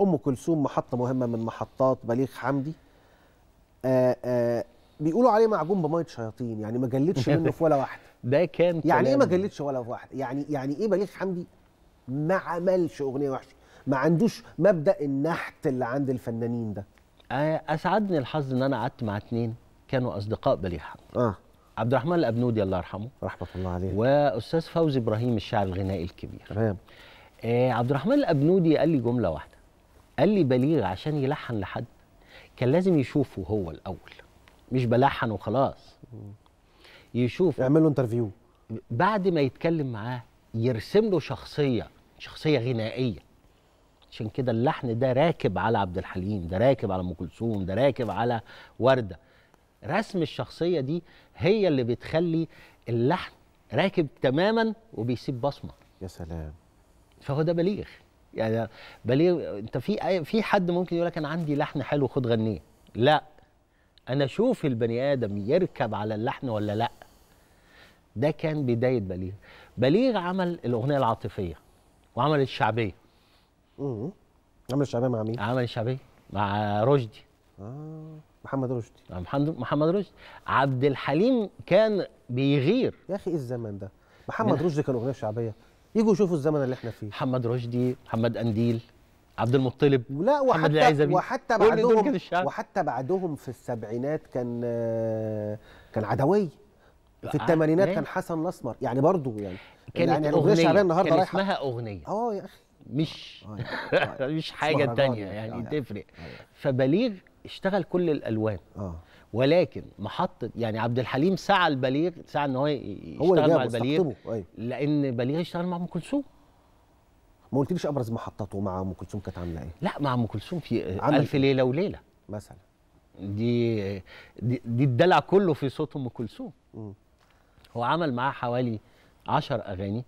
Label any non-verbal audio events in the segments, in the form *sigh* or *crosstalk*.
ام كلثوم محطه مهمه من محطات بليغ حمدي آآ آه، آآ آه، بيقولوا عليه معجون بميه شياطين يعني ما جلتش منه في ولا واحده *laughs* ده كان يعني ايه ما جلتش ولا في واحده يعني يعني ايه بليغ حمدي ما عملش اغنيه وحشه ما عندوش مبدا النحت اللي عند الفنانين ده آه، اسعدني الحظ ان انا قعدت مع اتنين كانوا اصدقاء بليغ حمدي اه عبد الرحمن الابنودي الله يرحمه رحمه الله عليه واستاذ فوزي ابراهيم الشاعر الغنائي الكبير تمام آه عبد الرحمن الابنودي قال لي جمله واحده قال لي بليغ عشان يلحن لحد كان لازم يشوفه هو الاول مش بلحن وخلاص يشوف يعمل له انترفيو بعد ما يتكلم معاه يرسم له شخصيه شخصيه غنائيه عشان كده اللحن ده راكب على عبد الحليم ده راكب على ام كلثوم ده راكب على ورده رسم الشخصيه دي هي اللي بتخلي اللحن راكب تماما وبيسيب بصمه يا سلام فهو ده بليغ يعني بليغ إيه، انت في في حد ممكن يقول لك انا عندي لحن حلو خد غنيه لا انا اشوف البني ادم يركب على اللحن ولا لا ده كان بدايه بليغ بليغ عمل الاغنيه العاطفيه وعمل الشعبيه امم عمل الشعبيه مع مين عمل الشعبيه مع رشدي اه محمد رشدي محمد محمد رشدي عبد الحليم كان بيغير يا اخي ايه الزمن ده محمد رشدي كان اغنيه شعبيه يجوا يشوفوا الزمن اللي احنا فيه محمد رشدي محمد قنديل عبد المطلب لا وحتى وحتى بعدهم وحتى بعدهم في السبعينات كان آه، كان عدوي في آه، الثمانينات إيه؟ كان حسن الاسمر يعني برضه يعني كانت يعني اغنيه شعبيه النهارده كان اسمها اغنيه اه يا اخي مش آه *laughs* مش حاجه تانية يعني تفرق فبليغ اشتغل كل الالوان اه ولكن محطه يعني عبد الحليم سعى البليغ سعى ان هو يشتغل هو مع البليغ أيوه. لان بليغ اشتغل مع ام كلثوم ما قلتليش ابرز محطته مع ام كلثوم كانت عامله ايه؟ لا مع ام كلثوم في الف إيه؟ ليله وليله مثلا دي دي, دي الدلع كله في صوت ام كلثوم هو عمل معاه حوالي 10 اغاني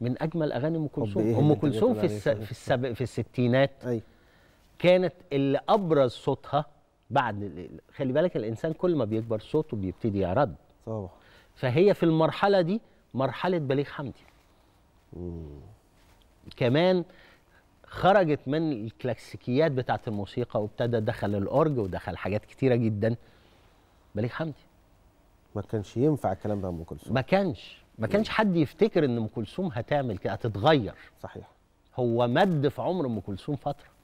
من اجمل اغاني ام كلثوم إيه ام كلثوم في الس... في في الستينات أي. كانت اللي ابرز صوتها بعد خلي بالك الانسان كل ما بيكبر صوته بيبتدي يرد طبعا فهي في المرحله دي مرحله بليغ حمدي مم. كمان خرجت من الكلاسيكيات بتاعه الموسيقى وابتدى دخل الاورج ودخل حاجات كتيره جدا بليغ حمدي ما كانش ينفع الكلام ده ام كلثوم ما كانش ما كانش حد يفتكر ان ام كلثوم هتعمل كده هتتغير صحيح هو مد في عمر ام كلثوم فتره